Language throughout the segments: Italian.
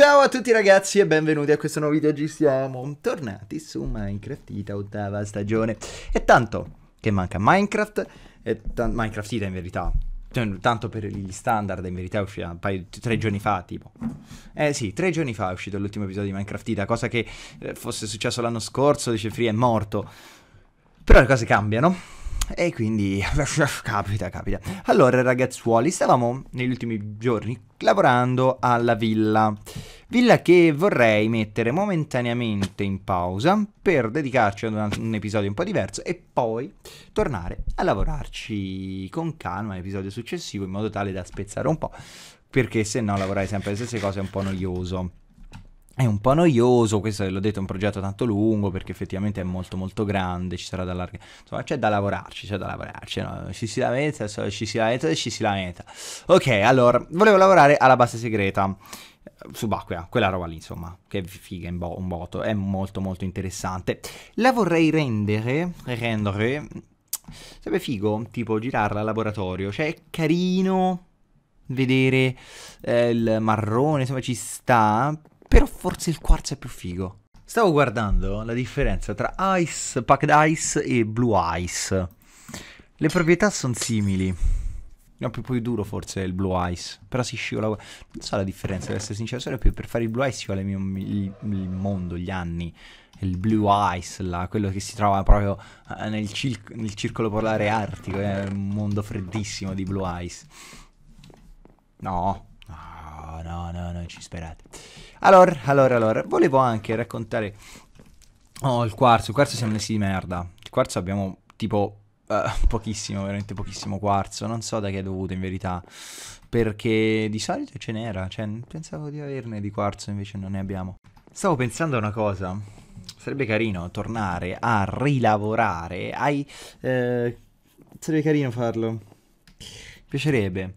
Ciao a tutti ragazzi e benvenuti a questo nuovo video, oggi siamo tornati su Minecraft Ita, ottava stagione E tanto che manca Minecraft, e Minecraft Ita in verità cioè, Tanto per gli standard in verità è uscita un paio, tre giorni fa tipo Eh sì, tre giorni fa è uscito l'ultimo episodio di Minecraft Ita, cosa che eh, fosse successo l'anno scorso, dice Free è morto Però le cose cambiano e quindi capita, capita. Allora ragazzuoli, stavamo negli ultimi giorni lavorando alla villa. Villa che vorrei mettere momentaneamente in pausa per dedicarci ad un, episodio un po' diverso e poi tornare a lavorarci con calma all'episodio successivo in modo tale da spezzare un po', perché se no lavorare sempre le stesse cose è un po' noioso è un po' noioso, questo l'ho detto è un progetto tanto lungo perché effettivamente è molto molto grande, ci sarà da allargare, insomma c'è da lavorarci, c'è da lavorarci, no? ci si lamenta, ci si lamenta, ci si lamenta. Ok, allora, volevo lavorare alla base segreta subacquea, quella roba lì insomma, che figa in bo- un botto, è molto molto interessante. La vorrei rendere, rendere, sarebbe figo tipo girarla al laboratorio, cioè è carino vedere eh, il marrone, insomma ci sta, però forse il quarzo è più figo. Stavo guardando la differenza tra Ice, Packed Ice e Blue Ice. Le proprietà sono simili. No, più, più duro forse il Blue Ice. Però si scivola. Non so la differenza, per essere sincero. Solo più per fare il Blue Ice ci vuole il, il, il, mondo, gli anni. Il Blue Ice, là, quello che si trova proprio eh, nel, cir nel circolo polare artico. È eh, un mondo freddissimo di Blue Ice. No, No, no, no, non ci sperate. Allora, allora, allora, volevo anche raccontare... Oh, il quarzo, il quarzo siamo messi di merda. Il quarzo abbiamo tipo Uh, pochissimo, veramente pochissimo quarzo. Non so da che è dovuto in verità. Perché di solito ce n'era. Cioè, pensavo di averne di quarzo, invece non ne abbiamo. Stavo pensando a una cosa. Sarebbe carino tornare a rilavorare ai. Eh, sarebbe carino farlo. Mi piacerebbe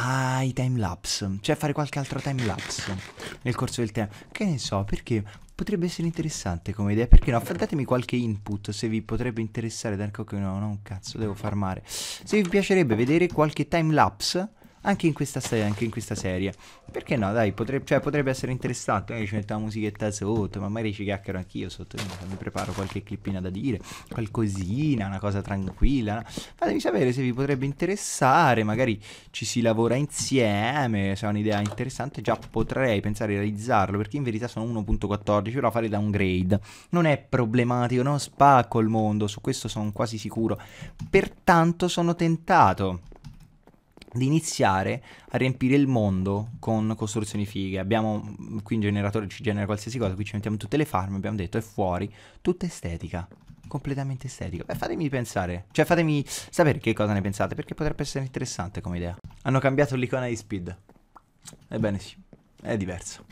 Ah, i timelapse. Cioè fare qualche altro timelapse nel corso del tempo. Che ne so, perché potrebbe essere interessante come idea. Perché no? Fatemi qualche input se vi potrebbe interessare. Darko che no, non cazzo, devo farmare. Se vi piacerebbe vedere qualche timelapse anche in questa, se- anche in questa serie. Perché no? Dai, potre- cioè, potrebbe essere interessante. Magari eh, ci metto la musichetta sotto, ma magari ci chiacchiero anch'io sotto. Mi preparo qualche clippina da dire, qualcosina, una cosa tranquilla. Fatemi sapere se vi potrebbe interessare. Magari ci si lavora insieme. Se è un'idea interessante, già potrei pensare a realizzarlo. Perché in verità sono 1.14, però fare downgrade non è problematico. Non spacco il mondo, su questo sono quasi sicuro. Pertanto sono tentato di iniziare a riempire il mondo con costruzioni fighe. Abbiamo mm, qui un generatore, ci genera qualsiasi cosa, qui ci mettiamo tutte le farm, abbiamo detto, è fuori, tutta estetica, completamente estetica. Beh, fatemi pensare, cioè fatemi sapere che cosa ne pensate, perché potrebbe essere interessante come idea. Hanno cambiato l'icona di speed. Ebbene sì è diverso.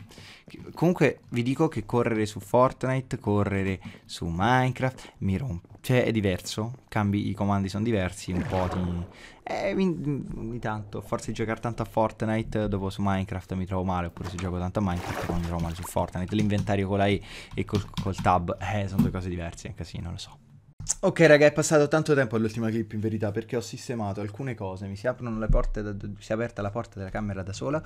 Comunque vi dico che correre su Fortnite, correre su Minecraft, mi rompo. Cioè è diverso, cambi, i comandi sono diversi, un po' di... Eh, ogni tanto, forse giocare tanto a Fortnite, dopo su Minecraft mi trovo male, oppure se gioco tanto a Minecraft mi trovo male su Fortnite. L'inventario con la E e col, col tab, eh, sono due cose diverse, è un casino, lo so. Ok raga, è passato tanto tempo all'ultima clip in verità perché ho sistemato alcune cose, mi si aprono le porte, da, si è aperta la porta della camera da sola,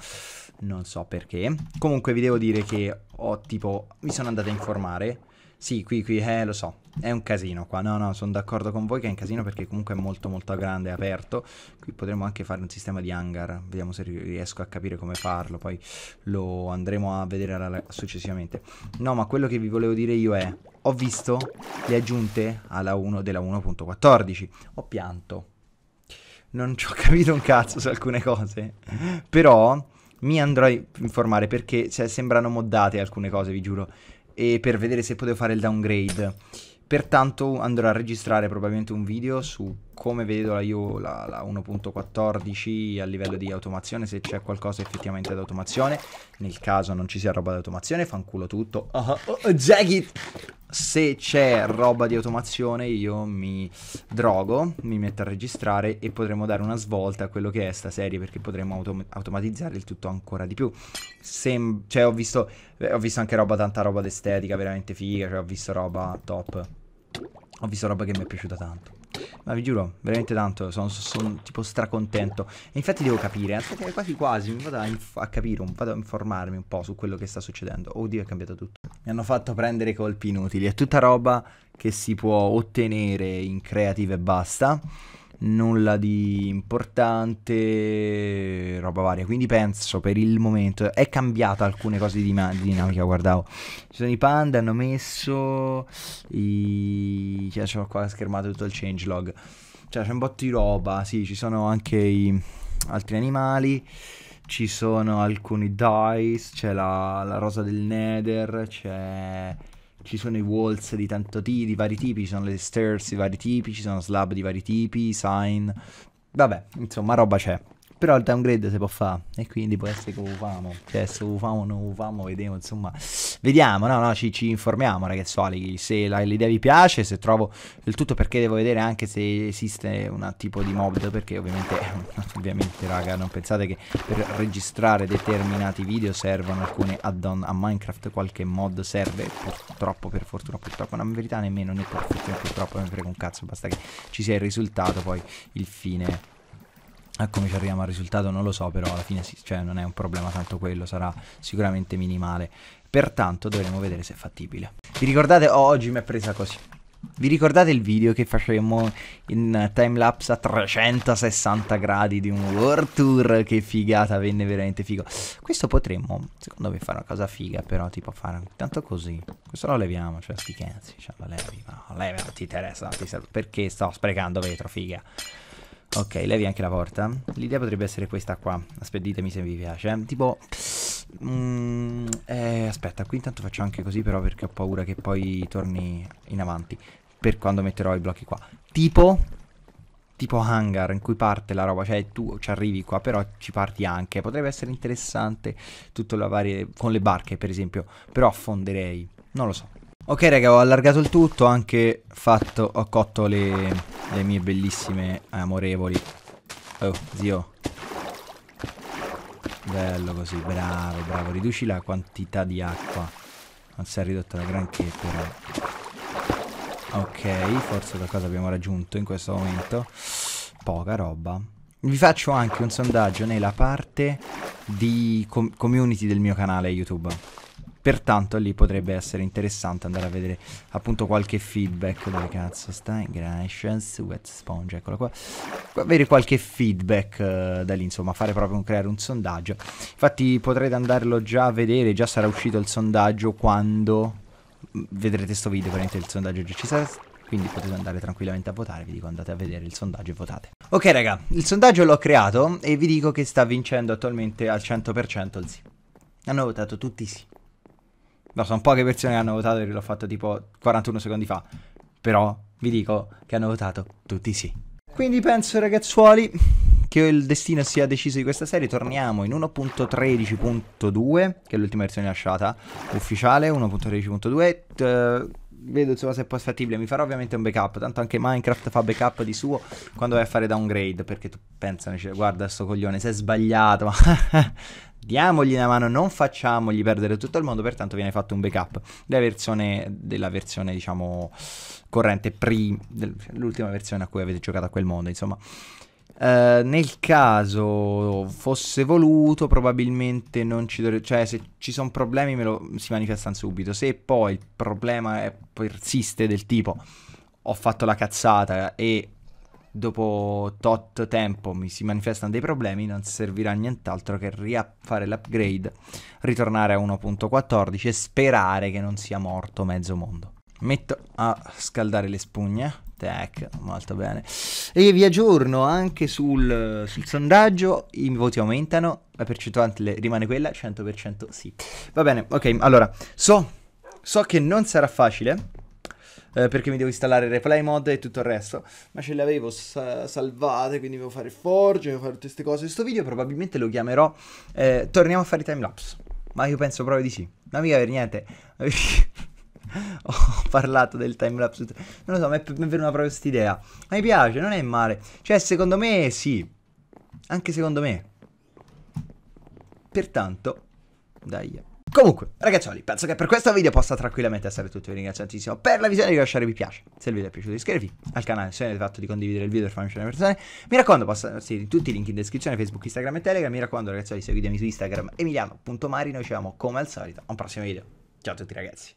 non so perché. Comunque vi devo dire che ho tipo, mi sono andato a informare, sì qui qui, eh lo so, è un casino qua, no no, sono d'accordo con voi che è un casino perché comunque è molto molto grande, è aperto. Qui potremmo anche fare un sistema di hangar, vediamo se riesco a capire come farlo, poi lo andremo a vedere successivamente. No, ma quello che vi volevo dire io è, ho visto le aggiunte alla 1 della 1.14, ho pianto. Non ci ho capito un cazzo su alcune cose, però mi andrò a informare perché cioè, sembrano moddate alcune cose, vi giuro, e per vedere se potevo fare il downgrade. Pertanto andrò a registrare probabilmente un video su come vedo io la, la 1.14 a livello di automazione, se c'è qualcosa effettivamente ad automazione. Nel caso non ci sia roba di automazione, fanculo tutto. Ah, oh, oh, oh, Jagit! Se c'è roba di automazione io mi drogo, mi metto a registrare e potremo dare una svolta a quello che è sta serie perché potremo autom automatizzare il tutto ancora di più. Sem cioè ho visto, eh, ho visto anche roba, tanta roba d'estetica veramente figa, cioè ho visto roba top ho visto roba che mi è piaciuta tanto. Ma vi giuro, veramente tanto, sono, sono tipo stracontento. E infatti devo capire, eh, aspetta, quasi quasi, mi vado a, a capire, vado a informarmi un po' su quello che sta succedendo. Oddio, oh, è cambiato tutto. Mi hanno fatto prendere colpi inutili, è tutta roba che si può ottenere in creative e basta. Nulla di importante, roba varia. Quindi penso per il momento è cambiata alcune cose di, di dinamica. Guardavo, ci sono i panda, hanno messo i minchia, c'ho qua schermato tutto il changelog. Cioè, c'è un botto di roba, sì, ci sono anche i altri animali, ci sono alcuni dice, c'è la, la rosa del nether, c'è ci sono i walls di, tanto t- di vari tipi, ci sono le stairs di vari tipi, ci sono slab di vari tipi, sign. Vabbè, insomma, roba c'è. Però il downgrade si può fare e quindi può essere che lo famo. Cioè, se lo famo o non lo famo, vediamo, insomma. Vediamo, no, no, ci, ci informiamo, ragazzuoli. Se la, l'idea vi piace, se trovo il tutto perché devo vedere anche se esiste un tipo di mod, perché ovviamente, ovviamente, raga, non pensate che per registrare determinati video servano alcune add-on a Minecraft, qualche mod serve, purtroppo, per fortuna, purtroppo, non in verità nemmeno, né per fortuna, purtroppo, non mi frega un cazzo, basta che ci sia il risultato, poi il fine a come ci arriviamo al risultato non lo so, però alla fine sì, cioè non è un problema tanto quello, sarà sicuramente minimale. Pertanto dovremo vedere se è fattibile. Vi ricordate? Oh, oggi mi è presa così. Vi ricordate il video che facemmo in timelapse a 360 gradi di un World Tour? Che figata, venne veramente figo. Questo potremmo, secondo me, fare una cosa figa, però, tipo fare tanto così. Questo lo leviamo, cioè sti cazzi, cioè lo levi, no, levati Teresa, ti serve. Perché sto sprecando vetro, figa. Ok, levi anche la porta. L'idea potrebbe essere questa qua. Aspetta, ditemi se vi piace. Tipo... Mm, eh, aspetta, qui intanto faccio anche così però perché ho paura che poi torni in avanti. Per quando metterò i blocchi qua. Tipo... Tipo hangar in cui parte la roba, cioè tu ci arrivi qua, però ci parti anche. Potrebbe essere interessante tutto la varie. con le barche, per esempio. Però affonderei. Non lo so. Ok raga ho allargato il tutto anche fatto ho cotto le, le mie bellissime amorevoli Oh zio Bello così bravo bravo riduci la quantità di acqua Non si è ridotta la granché però Ok forse qualcosa abbiamo raggiunto in questo momento Poca roba Vi faccio anche un sondaggio nella parte di com community del mio canale YouTube Pertanto lì potrebbe essere interessante andare a vedere appunto qualche feedback. Dove cazzo sta? Gracious, wet sponge, eccola qua. Avere qualche feedback uh, da lì, insomma, fare proprio un, creare un sondaggio. Infatti potrete andarlo già a vedere, già sarà uscito il sondaggio quando mm, vedrete questo video, veramente il sondaggio già ci sarà quindi potete andare tranquillamente a votare, vi dico andate a vedere il sondaggio e votate. Ok raga, il sondaggio l'ho creato e vi dico che sta vincendo attualmente al 100% il sì. Hanno votato tutti sì. No, sono poche persone che hanno votato perché l'ho fatto tipo 41 secondi fa. Però vi dico che hanno votato tutti sì. Quindi penso ragazzuoli che il destino sia deciso di questa serie. Torniamo in 1.13.2, che è l'ultima versione lasciata ufficiale, 1.13.2 vedo insomma, se è poi fattibile. Mi farò ovviamente un backup. Tanto anche Minecraft fa backup di suo quando vai a fare downgrade. Perché tu pensa, guarda sto coglione, si è sbagliato. Diamogli una mano, non facciamogli perdere tutto il mondo. Pertanto viene fatto un backup della versione, della versione diciamo, corrente, pre, l'ultima versione a cui avete giocato a quel mondo. Insomma. Eh, nel caso fosse voluto, probabilmente non ci dovrebbe. cioè, se ci sono problemi me lo si manifestano subito. Se poi il problema è, persiste del tipo ho fatto la cazzata e dopo tot tempo mi si manifestano dei problemi, non servirà nient'altro che ria- fare l'upgrade, ritornare a 1.14 e sperare che non sia morto mezzo mondo. Metto a scaldare le spugne Tech, molto bene. E vi aggiorno anche sul, sul sondaggio, i voti aumentano, la percentuale rimane quella, 100% sì. Va bene, ok, allora, so, so che non sarà facile, eh, perché mi devo installare replay mod e tutto il resto. Ma ce le avevo sa- salvate, quindi devo fare forge, devo fare tutte queste cose. Questo video probabilmente lo chiamerò eh, Torniamo a fare i timelapse. Ma io penso proprio di sì. Non mica per niente. ho parlato del timelapse. Non lo so, mi è, venuta proprio quest'idea. Ma mi piace, non è male. Cioè, secondo me sì. Anche secondo me. Pertanto, dai. Comunque, ragazzoli, penso che per questo video possa tranquillamente essere tutto. Vi ringrazio tantissimo per la visione di lasciare mi piace. Se il video è piaciuto iscrivetevi al canale, se avete fatto di condividere il video per farmi uscire le persone. Mi raccomando, possono essere tutti i link in descrizione, Facebook, Instagram e Telegram. Mi raccomando, ragazzuoli, seguitemi su Instagram emiliano.mari. Noi ci vediamo come al solito a un prossimo video. Ciao a tutti ragazzi.